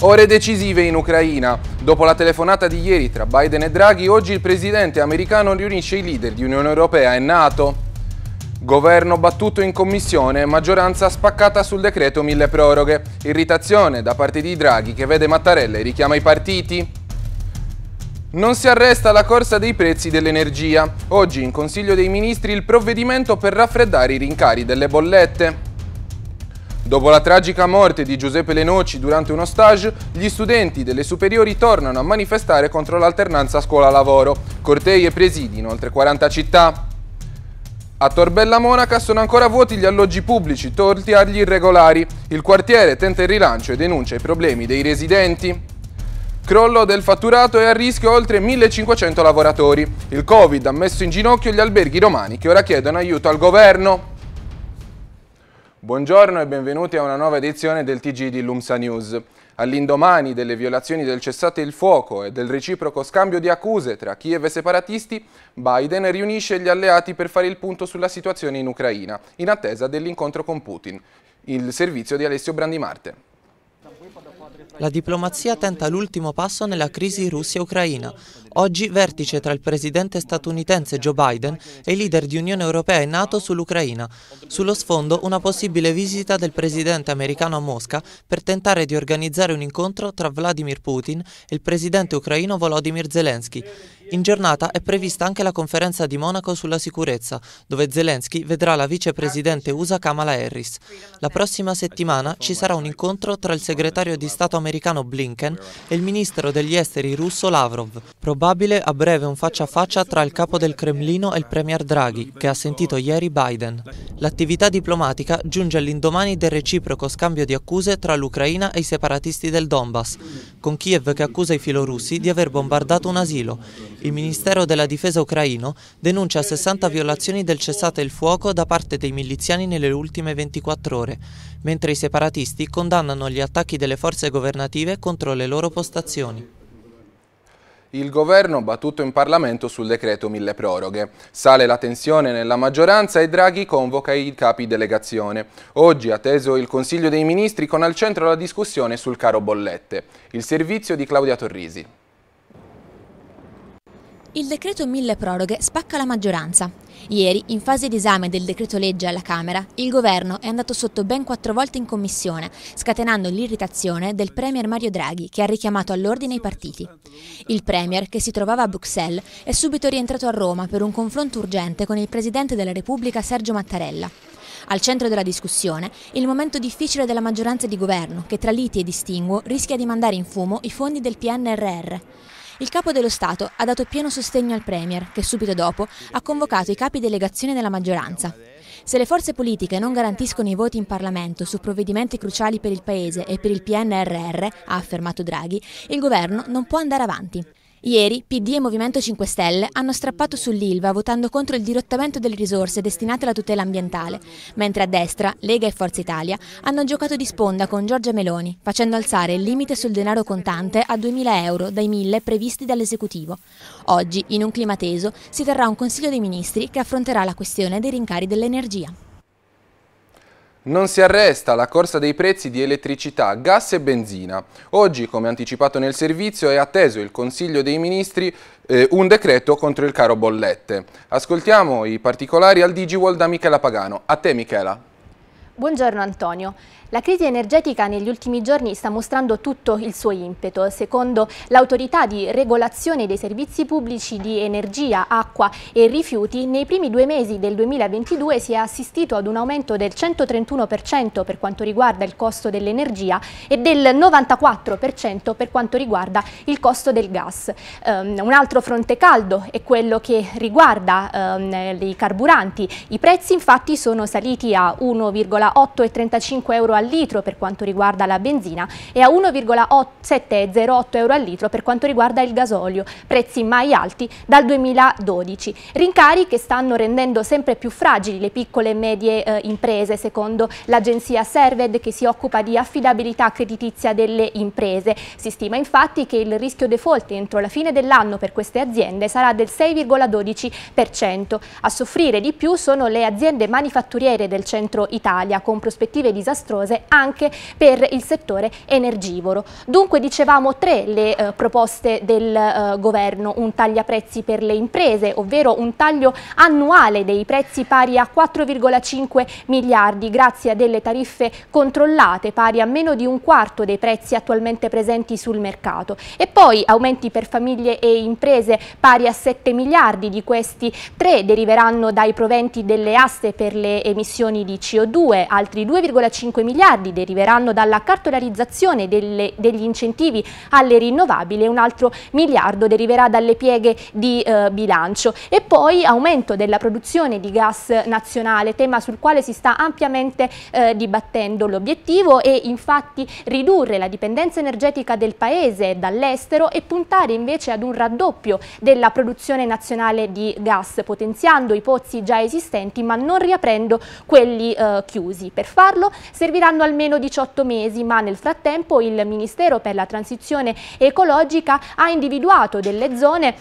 Ore decisive in Ucraina. Dopo la telefonata di ieri tra Biden e Draghi, oggi il presidente americano riunisce i leader di Unione Europea e Nato. Governo battuto in commissione, maggioranza spaccata sul decreto mille proroghe. Irritazione da parte di Draghi che vede Mattarella e richiama i partiti. Non si arresta la corsa dei prezzi dell'energia. Oggi in Consiglio dei Ministri il provvedimento per raffreddare i rincari delle bollette. Dopo la tragica morte di Giuseppe Lenoci durante uno stage, gli studenti delle superiori tornano a manifestare contro l'alternanza scuola-lavoro. Cortei e presidi in oltre 40 città. A Torbella Monaca sono ancora vuoti gli alloggi pubblici tolti agli irregolari. Il quartiere tenta il rilancio e denuncia i problemi dei residenti. Crollo del fatturato e a rischio oltre 1500 lavoratori. Il Covid ha messo in ginocchio gli alberghi romani che ora chiedono aiuto al governo. Buongiorno e benvenuti a una nuova edizione del TG di Lumsa News. All'indomani delle violazioni del cessate il fuoco e del reciproco scambio di accuse tra Kiev e separatisti, Biden riunisce gli alleati per fare il punto sulla situazione in Ucraina, in attesa dell'incontro con Putin. Il servizio di Alessio Brandimarte. La diplomazia tenta l'ultimo passo nella crisi Russia-Ucraina. Oggi vertice tra il presidente statunitense Joe Biden e i leader di Unione Europea e Nato sull'Ucraina. Sullo sfondo una possibile visita del presidente americano a Mosca per tentare di organizzare un incontro tra Vladimir Putin e il presidente ucraino Volodymyr Zelensky. In giornata è prevista anche la conferenza di Monaco sulla sicurezza, dove Zelensky vedrà la vicepresidente USA Kamala Harris. La prossima settimana ci sarà un incontro tra il segretario di Stato americano Blinken e il ministro degli esteri russo Lavrov. Probabile a breve un faccia a faccia tra il capo del Cremlino e il premier Draghi, che ha sentito ieri Biden. L'attività diplomatica giunge all'indomani del reciproco scambio di accuse tra l'Ucraina e i separatisti del Donbass, con Kiev che accusa i filorussi di aver bombardato un asilo. Il Ministero della Difesa ucraino denuncia 60 violazioni del cessate il fuoco da parte dei miliziani nelle ultime 24 ore, mentre i separatisti condannano gli attacchi delle forze governative contro le loro postazioni. Il governo battuto in Parlamento sul decreto mille proroghe. Sale la tensione nella maggioranza e Draghi convoca i capi delegazione. Oggi atteso il Consiglio dei Ministri con al centro la discussione sul caro bollette. Il servizio di Claudia Torrisi. Il decreto mille proroghe spacca la maggioranza. Ieri, in fase di esame del decreto legge alla Camera, il governo è andato sotto ben quattro volte in commissione, scatenando l'irritazione del Premier Mario Draghi, che ha richiamato all'ordine i partiti. Il Premier, che si trovava a Bruxelles, è subito rientrato a Roma per un confronto urgente con il Presidente della Repubblica Sergio Mattarella. Al centro della discussione, il momento difficile della maggioranza di governo, che tra liti e distinguo rischia di mandare in fumo i fondi del PNRR. Il capo dello Stato ha dato pieno sostegno al Premier, che subito dopo ha convocato i capi delegazione della maggioranza. Se le forze politiche non garantiscono i voti in Parlamento su provvedimenti cruciali per il Paese e per il PNRR, ha affermato Draghi, il governo non può andare avanti. Ieri PD e Movimento 5 Stelle hanno strappato sull'ILVA votando contro il dirottamento delle risorse destinate alla tutela ambientale, mentre a destra Lega e Forza Italia hanno giocato di sponda con Giorgia Meloni, facendo alzare il limite sul denaro contante a 2.000 euro dai 1.000 previsti dall'esecutivo. Oggi, in un clima teso, si terrà un Consiglio dei Ministri che affronterà la questione dei rincari dell'energia. Non si arresta la corsa dei prezzi di elettricità, gas e benzina. Oggi, come anticipato nel servizio, è atteso il Consiglio dei Ministri eh, un decreto contro il caro bollette. Ascoltiamo i particolari al Digiwall da Michela Pagano. A te Michela. Buongiorno Antonio. La crisi energetica negli ultimi giorni sta mostrando tutto il suo impeto. Secondo l'autorità di regolazione dei servizi pubblici di energia, acqua e rifiuti, nei primi due mesi del 2022 si è assistito ad un aumento del 131% per quanto riguarda il costo dell'energia e del 94% per quanto riguarda il costo del gas. Um, un altro fronte caldo è quello che riguarda um, i carburanti. I prezzi infatti sono saliti a 1,1%. 1,835 euro al litro per quanto riguarda la benzina e a 1,708 euro al litro per quanto riguarda il gasolio, prezzi mai alti dal 2012. Rincari che stanno rendendo sempre più fragili le piccole e medie eh, imprese, secondo l'agenzia Served che si occupa di affidabilità creditizia delle imprese. Si stima infatti che il rischio default entro la fine dell'anno per queste aziende sarà del 6,12%. A soffrire di più sono le aziende manifatturiere del centro Italia Italia con prospettive disastrose anche per il settore energivoro. Dunque dicevamo tre le eh, proposte del eh, governo, un taglia prezzi per le imprese, ovvero un taglio annuale dei prezzi pari a 4,5 miliardi grazie a delle tariffe controllate pari a meno di un quarto dei prezzi attualmente presenti sul mercato e poi aumenti per famiglie e imprese pari a 7 miliardi, di questi tre deriveranno dai proventi delle aste per le emissioni di CO2 altri 2,5 miliardi deriveranno dalla cartolarizzazione delle, degli incentivi alle rinnovabili e un altro miliardo deriverà dalle pieghe di eh, bilancio. E poi aumento della produzione di gas nazionale, tema sul quale si sta ampiamente eh, dibattendo. L'obiettivo è infatti ridurre la dipendenza energetica del Paese dall'estero e puntare invece ad un raddoppio della produzione nazionale di gas, potenziando i pozzi già esistenti ma non riaprendo quelli eh, chiusi conclusi. Per farlo serviranno almeno 18 mesi, ma nel frattempo il Ministero per la Transizione Ecologica ha individuato delle zone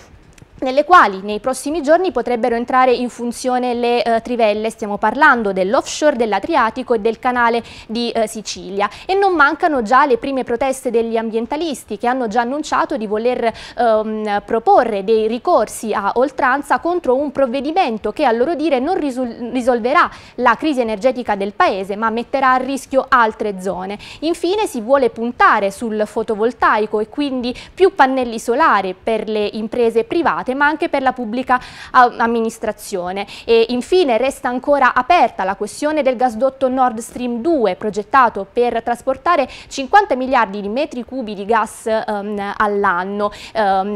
nelle quali nei prossimi giorni potrebbero entrare in funzione le eh, trivelle, stiamo parlando dell'offshore, dell'Adriatico e del canale di eh, Sicilia e non mancano già le prime proteste degli ambientalisti che hanno già annunciato di voler ehm, proporre dei ricorsi a oltranza contro un provvedimento che a loro dire non risolverà la crisi energetica del paese ma metterà a rischio altre zone. Infine si vuole puntare sul fotovoltaico e quindi più pannelli solari per le imprese private private ma anche per la pubblica amministrazione. E infine resta ancora aperta la questione del gasdotto Nord Stream 2 progettato per trasportare 50 miliardi di metri cubi di gas um, all'anno. Um,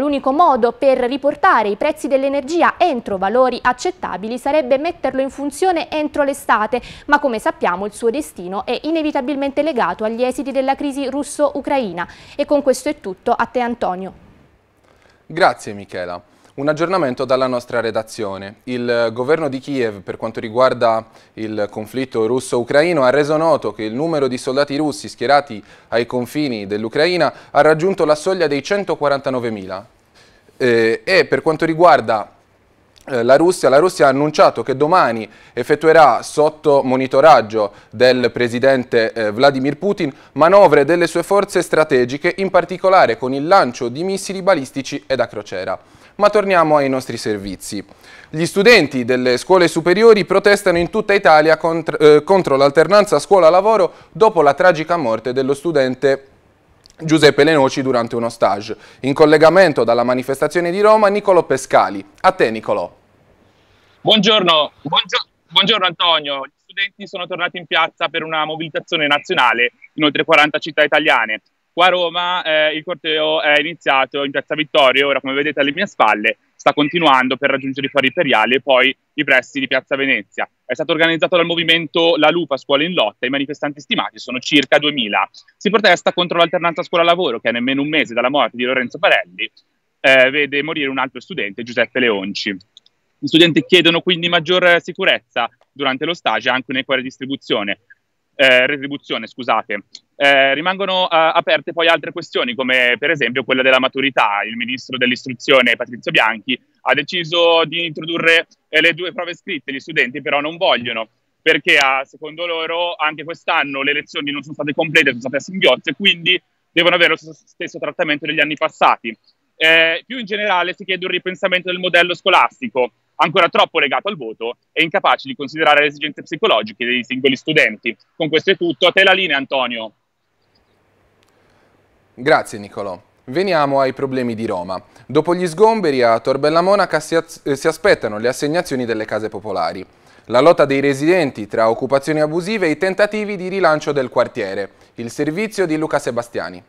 L'unico modo per riportare i prezzi dell'energia entro valori accettabili sarebbe metterlo in funzione entro l'estate, ma come sappiamo il suo destino è inevitabilmente legato agli esiti della crisi russo-ucraina. E con questo è tutto, a te Antonio. Grazie Michela. Un aggiornamento dalla nostra redazione. Il eh, governo di Kiev, per quanto riguarda il conflitto russo-ucraino, ha reso noto che il numero di soldati russi schierati ai confini dell'Ucraina ha raggiunto la soglia dei 149.000. Eh, e per quanto riguarda eh, la Russia. la Russia. ha annunciato che domani effettuerà sotto monitoraggio del presidente eh, Vladimir Putin manovre delle sue forze strategiche, in particolare con il lancio di missili balistici ed a crociera. Ma torniamo ai nostri servizi. Gli studenti delle scuole superiori protestano in tutta Italia contro, eh, contro l'alternanza scuola-lavoro dopo la tragica morte dello studente Giuseppe Lenoci durante uno stage. In collegamento dalla manifestazione di Roma, Nicolo Pescali. A te Nicolo. Buongiorno, buongior- buongiorno Antonio. Gli studenti sono tornati in piazza per una mobilitazione nazionale in oltre 40 città italiane. Qua a Roma eh, il corteo è iniziato in Piazza Vittorio, ora come vedete alle mie spalle sta continuando per raggiungere i Fori Imperiali e poi i pressi di Piazza Venezia. È stato organizzato dal movimento La Lupa Scuola in Lotta, i manifestanti stimati sono circa 2000. Si protesta contro l'alternanza scuola-lavoro che a nemmeno un mese dalla morte di Lorenzo Parelli eh, vede morire un altro studente, Giuseppe Leonci. Gli studenti chiedono quindi maggior sicurezza durante lo stage anche nei cuori distribuzione. Eh, retribuzione, scusate. Eh, rimangono eh, aperte poi altre questioni, come per esempio quella della maturità. Il ministro dell'istruzione Patrizio Bianchi ha deciso di introdurre eh, le due prove scritte, gli studenti però non vogliono, perché ah, secondo loro anche quest'anno le lezioni non sono state complete, sono state a singhiozzo e quindi devono avere lo stesso trattamento degli anni passati. Eh, più in generale si chiede un ripensamento del modello scolastico ancora troppo legato al voto e incapace di considerare le esigenze psicologiche dei singoli studenti. Con questo è tutto, a te la linea Antonio. Grazie Nicolò. Veniamo ai problemi di Roma. Dopo gli sgomberi a Tor Monaca si, eh, si aspettano le assegnazioni delle case popolari. La lotta dei residenti tra occupazioni abusive e i tentativi di rilancio del quartiere. Il servizio di Luca Sebastiani.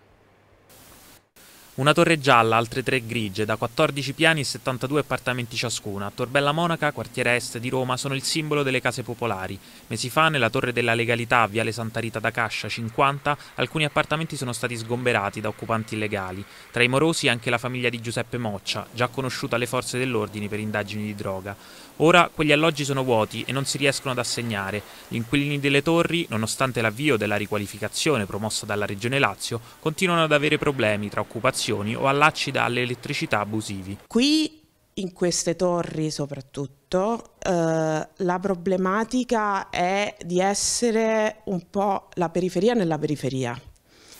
Una torre gialla, altre tre grigie, da 14 piani e 72 appartamenti ciascuna, Torbella Monaca, quartiere est di Roma, sono il simbolo delle case popolari. Mesi fa, nella Torre della Legalità, Viale Santa Rita da Cascia 50, alcuni appartamenti sono stati sgomberati da occupanti illegali. Tra i morosi anche la famiglia di Giuseppe Moccia, già conosciuta alle forze dell'ordine per indagini di droga. Ora quegli alloggi sono vuoti e non si riescono ad assegnare. Gli inquilini delle torri, nonostante l'avvio della riqualificazione promossa dalla Regione Lazio, continuano ad avere problemi tra occupazione segnalazioni o allacci dall'elettricità abusivi. Qui in queste torri soprattutto eh, la problematica è di essere un po' la periferia nella periferia.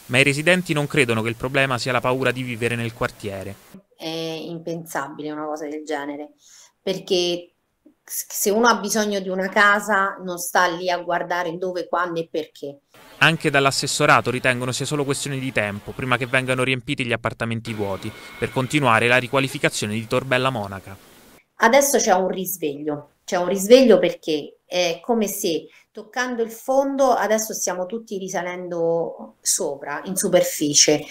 Ma i residenti non credono che il problema sia la paura di vivere nel quartiere. È impensabile una cosa del genere, perché se uno ha bisogno di una casa non sta lì a guardare dove, quando e perché. Anche dall'assessorato ritengono sia solo questione di tempo prima che vengano riempiti gli appartamenti vuoti per continuare la riqualificazione di Torbella Monaca. Adesso c'è un risveglio, c'è un risveglio perché è come se toccando il fondo adesso stiamo tutti risalendo sopra, in superficie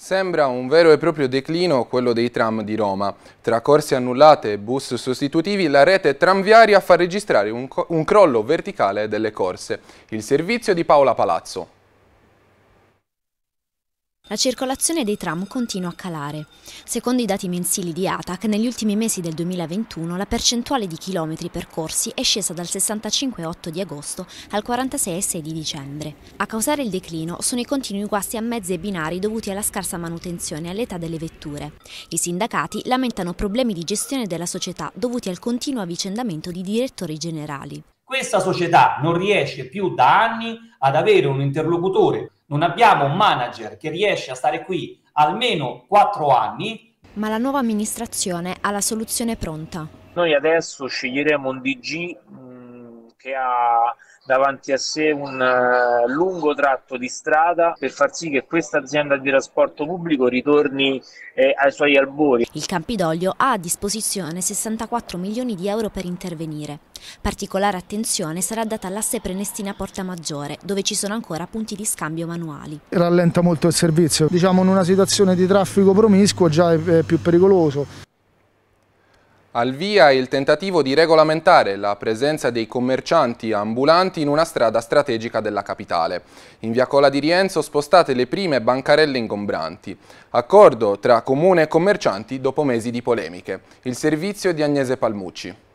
Sembra un vero e proprio declino quello dei tram di Roma. Tra corse annullate e bus sostitutivi, la rete tranviaria fa registrare un, un crollo verticale delle corse. Il servizio di Paola Palazzo. La circolazione dei tram continua a calare. Secondo i dati mensili di ATAC, negli ultimi mesi del 2021 la percentuale di chilometri percorsi è scesa dal 65,8 di agosto al 46,6 di dicembre. A causare il declino sono i continui guasti a mezzi e binari dovuti alla scarsa manutenzione e all'età delle vetture. I sindacati lamentano problemi di gestione della società dovuti al continuo avvicendamento di direttori generali. Questa società non riesce più da anni ad avere un interlocutore non abbiamo un manager che riesce a stare qui almeno quattro anni. Ma la nuova amministrazione ha la soluzione pronta. Noi adesso sceglieremo un DG mm, che ha davanti a sé un eh, lungo tratto di strada per far sì che questa azienda di trasporto pubblico ritorni eh, ai suoi albori. Il Campidoglio ha a disposizione 64 milioni di euro per intervenire. Particolare attenzione sarà data all'asse Prenestina Porta Maggiore, dove ci sono ancora punti di scambio manuali. Rallenta molto il servizio, diciamo in una situazione di traffico promiscuo già è più pericoloso. Al via il tentativo di regolamentare la presenza dei commercianti ambulanti in una strada strategica della capitale. In via Cola di Rienzo spostate le prime bancarelle ingombranti. Accordo tra comune e commercianti dopo mesi di polemiche. Il servizio di Agnese Palmucci.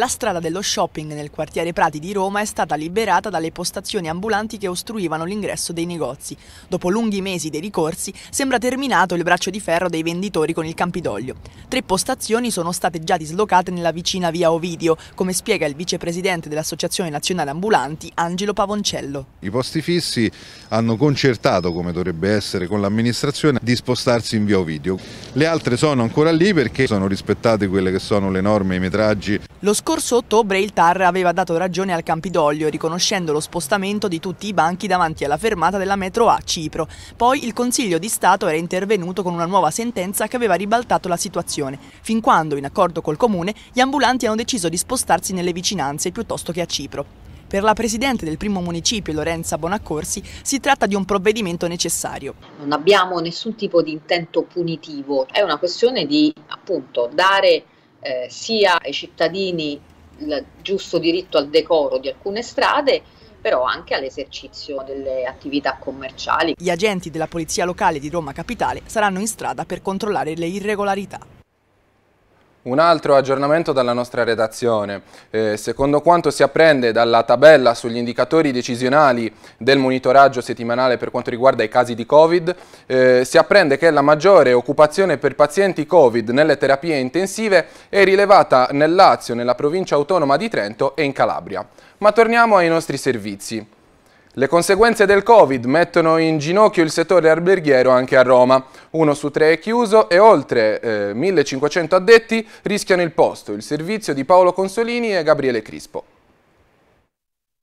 La strada dello shopping nel quartiere Prati di Roma è stata liberata dalle postazioni ambulanti che ostruivano l'ingresso dei negozi. Dopo lunghi mesi dei ricorsi, sembra terminato il braccio di ferro dei venditori con il Campidoglio. Tre postazioni sono state già dislocate nella vicina via Ovidio, come spiega il vicepresidente dell'Associazione Nazionale Ambulanti, Angelo Pavoncello. I posti fissi hanno concertato, come dovrebbe essere con l'amministrazione, di spostarsi in via Ovidio. Le altre sono ancora lì perché sono rispettate quelle che sono le norme e i metraggi. Lo scorso ottobre il TAR aveva dato ragione al Campidoglio riconoscendo lo spostamento di tutti i banchi davanti alla fermata della metro A Cipro. Poi il Consiglio di Stato era intervenuto con una nuova sentenza che aveva ribaltato la situazione, fin quando, in accordo col Comune, gli ambulanti hanno deciso di spostarsi nelle vicinanze piuttosto che a Cipro. Per la presidente del primo municipio, Lorenza Bonaccorsi, si tratta di un provvedimento necessario. Non abbiamo nessun tipo di intento punitivo, è una questione di appunto dare eh, sia ai cittadini il giusto diritto al decoro di alcune strade, però anche all'esercizio delle attività commerciali. Gli agenti della Polizia Locale di Roma Capitale saranno in strada per controllare le irregolarità. Un altro aggiornamento dalla nostra redazione. Eh, secondo quanto si apprende dalla tabella sugli indicatori decisionali del monitoraggio settimanale per quanto riguarda i casi di Covid, eh, si apprende che la maggiore occupazione per pazienti Covid nelle terapie intensive è rilevata nel Lazio, nella provincia autonoma di Trento e in Calabria. Ma torniamo ai nostri servizi. Le conseguenze del Covid mettono in ginocchio il settore alberghiero anche a Roma. Uno su tre è chiuso e oltre eh, 1500 addetti rischiano il posto. Il servizio di Paolo Consolini e Gabriele Crispo.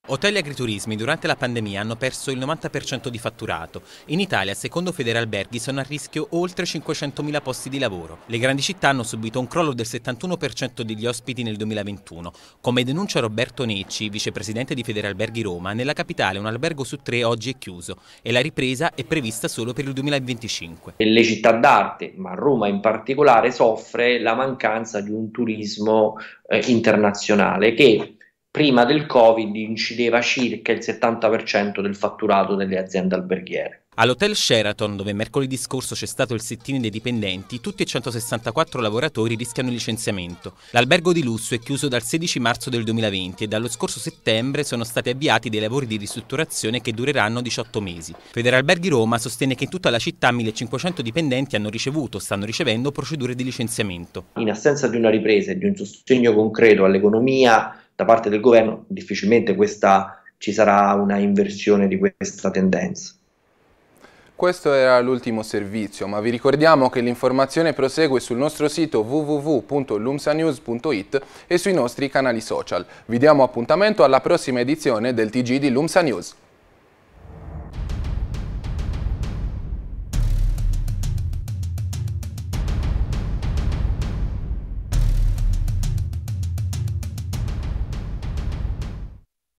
Hotel e agriturismi durante la pandemia hanno perso il 90% di fatturato. In Italia, secondo Federalberghi, sono a rischio oltre 500.000 posti di lavoro. Le grandi città hanno subito un crollo del 71% degli ospiti nel 2021. Come denuncia Roberto Necci, vicepresidente di Federalberghi Roma, nella capitale un albergo su tre oggi è chiuso e la ripresa è prevista solo per il 2025. Le città d'arte, ma Roma in particolare, soffre la mancanza di un turismo eh, internazionale che prima del Covid incideva circa il 70% del fatturato delle aziende alberghiere. All'hotel Sheraton, dove mercoledì scorso c'è stato il sit dei dipendenti, tutti e 164 lavoratori rischiano il licenziamento. L'albergo di lusso è chiuso dal 16 marzo del 2020 e dallo scorso settembre sono stati avviati dei lavori di ristrutturazione che dureranno 18 mesi. Federalberghi Roma sostiene che in tutta la città 1500 dipendenti hanno ricevuto o stanno ricevendo procedure di licenziamento. In assenza di una ripresa e di un sostegno concreto all'economia, da parte del governo, difficilmente questa, ci sarà una inversione di questa tendenza. Questo era l'ultimo servizio, ma vi ricordiamo che l'informazione prosegue sul nostro sito www.lumsanews.it e sui nostri canali social. Vi diamo appuntamento alla prossima edizione del TG di Lumsa News.